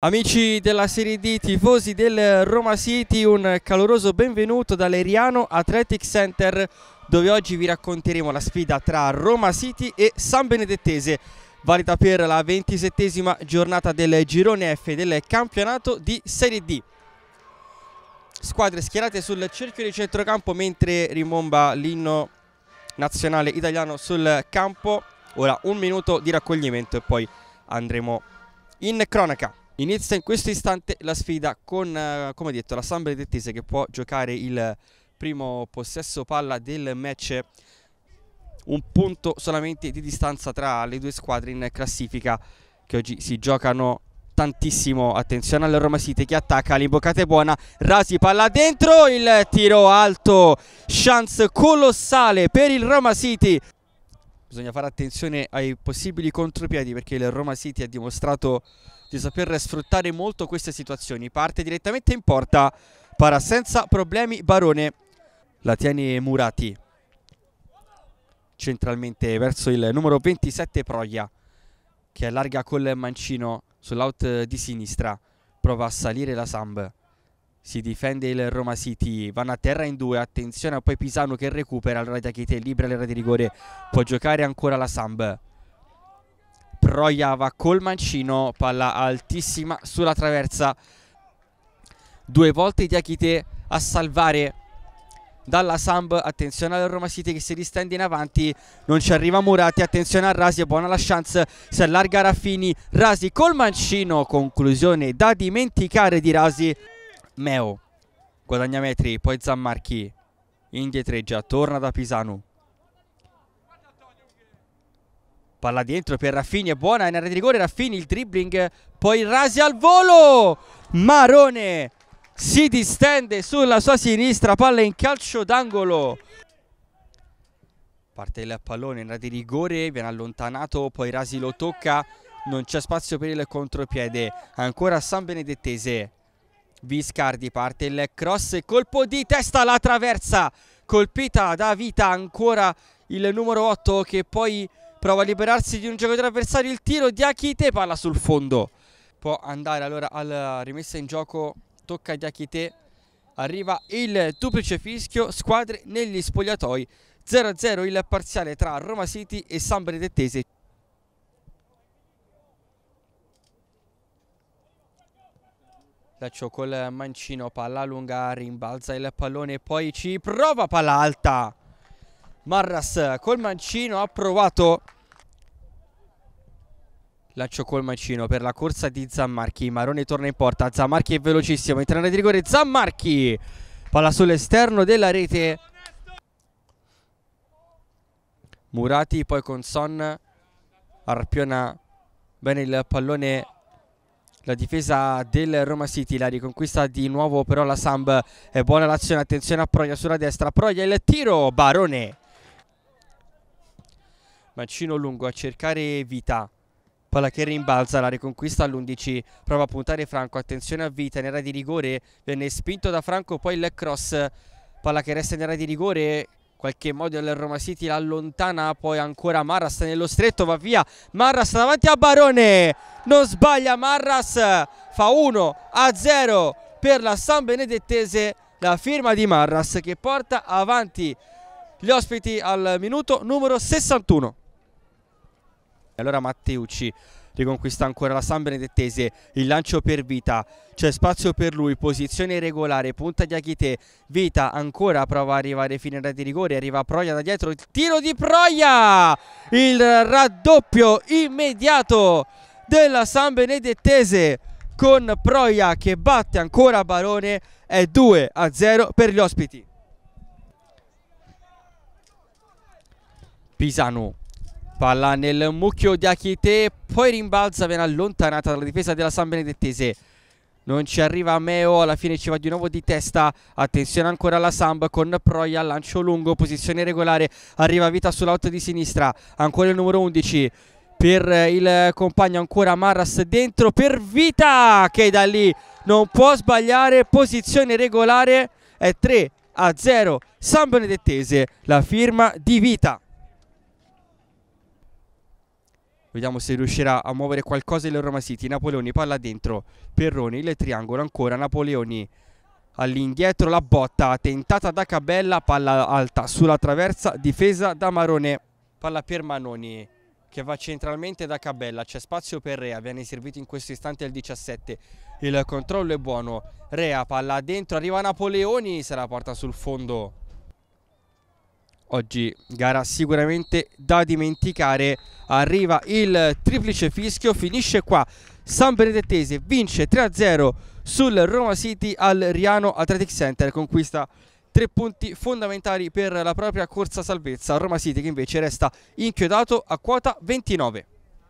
Amici della Serie D, tifosi del Roma City, un caloroso benvenuto dall'Eriano Athletic Center dove oggi vi racconteremo la sfida tra Roma City e San Benedettese, valida per la ventisettesima giornata del girone F del campionato di Serie D. Squadre schierate sul cerchio di centrocampo mentre rimbomba l'inno nazionale italiano sul campo. Ora un minuto di raccoglimento e poi andremo in cronaca. Inizia in questo istante la sfida con, eh, come detto, la San Benedettese che può giocare il primo possesso palla del match. Un punto solamente di distanza tra le due squadre in classifica che oggi si giocano tantissimo. Attenzione al Roma City che attacca, l'imboccata è buona, Rasi palla dentro, il tiro alto, chance colossale per il Roma City bisogna fare attenzione ai possibili contropiedi perché il Roma City ha dimostrato di saper sfruttare molto queste situazioni. Parte direttamente in porta, para senza problemi Barone, la tiene Murati centralmente verso il numero 27 Proia che allarga col mancino sull'out di sinistra, prova a salire la Samb. Si difende il Roma City, vanno a terra in due, attenzione a poi Pisano che recupera, allora Tachete libera l'era di rigore, può giocare ancora la Samb. Proia va col mancino, palla altissima sulla traversa. Due volte Diachite a salvare dalla Samb, attenzione al Roma City che si distende in avanti, non ci arriva Murati, attenzione a Rasi, è buona la chance, si allarga Raffini, Rasi col mancino, conclusione da dimenticare di Rasi. Meo guadagna metri, poi Zammarchi indietreggia, torna da Pisanu Palla dentro per Raffini, è buona, in area di rigore Raffini, il dribbling, poi Rasi al volo! Marone si distende sulla sua sinistra, palla in calcio d'angolo. Parte il pallone in area di rigore, viene allontanato, poi Rasi lo tocca, non c'è spazio per il contropiede, ancora San Benedettese. Viscardi parte il cross, colpo di testa alla traversa, colpita da vita ancora il numero 8 che poi prova a liberarsi di un giocatore avversario, il tiro di Akite, palla sul fondo. Può andare allora alla rimessa in gioco, tocca di Akite, arriva il duplice fischio, squadre negli spogliatoi, 0-0 il parziale tra Roma City e San Benedettese. Laccio col mancino, palla lunga, rimbalza il pallone, e poi ci prova palla alta. Marras col mancino ha provato. Laccio col mancino per la corsa di Zammarchi. Marone torna in porta. Zammarchi è velocissimo. Entra in area di rigore. Zammarchi. Palla sull'esterno della rete. Murati poi con Son. Arpiona bene il pallone la difesa del Roma City la riconquista di nuovo però la Samb è eh, buona l'azione attenzione a Proia sulla destra Proia il tiro Barone Mancino lungo a cercare Vita palla che rimbalza la riconquista all'11 prova a puntare Franco attenzione a Vita in area di rigore viene spinto da Franco poi il cross palla che resta in area di rigore qualche modo il Roma City l'allontana poi ancora Marras nello stretto va via Marras davanti a Barone non sbaglia Marras fa 1 a 0 per la San Benedettese la firma di Marras che porta avanti gli ospiti al minuto numero 61 allora Matteucci riconquista ancora la San Benedettese, il lancio per Vita, c'è spazio per lui, posizione regolare, punta di Achite, Vita ancora prova a arrivare fino all'area di rigore, arriva Proia da dietro, il tiro di Proia, il raddoppio immediato della San Benedettese con Proia che batte ancora Barone, è 2 a 0 per gli ospiti. Pisano Palla nel mucchio di Achite, poi rimbalza, viene allontanata dalla difesa della San Benedettese. Non ci arriva Meo, alla fine ci va di nuovo di testa. Attenzione ancora alla Samba con Proia, lancio lungo, posizione regolare. Arriva Vita sull'auto di sinistra, ancora il numero 11 per il compagno ancora Marras dentro per Vita che da lì non può sbagliare posizione regolare è 3 a 0 San Benedettese la firma di Vita Vediamo se riuscirà a muovere qualcosa il Roma City. Napoleoni palla dentro. Perroni, il triangolo ancora. Napoleoni all'indietro. La botta tentata da Cabella. Palla alta sulla traversa. Difesa da Marone. Palla per Manoni che va centralmente da Cabella. C'è spazio per Rea. Viene servito in questo istante il 17. Il controllo è buono. Rea palla dentro. Arriva Napoleoni. Se la porta sul fondo Oggi gara sicuramente da dimenticare, arriva il triplice fischio, finisce qua. San Benedettese vince 3-0 sul Roma City al Riano Athletic Center, conquista tre punti fondamentali per la propria corsa salvezza. Roma City che invece resta inchiodato a quota 29.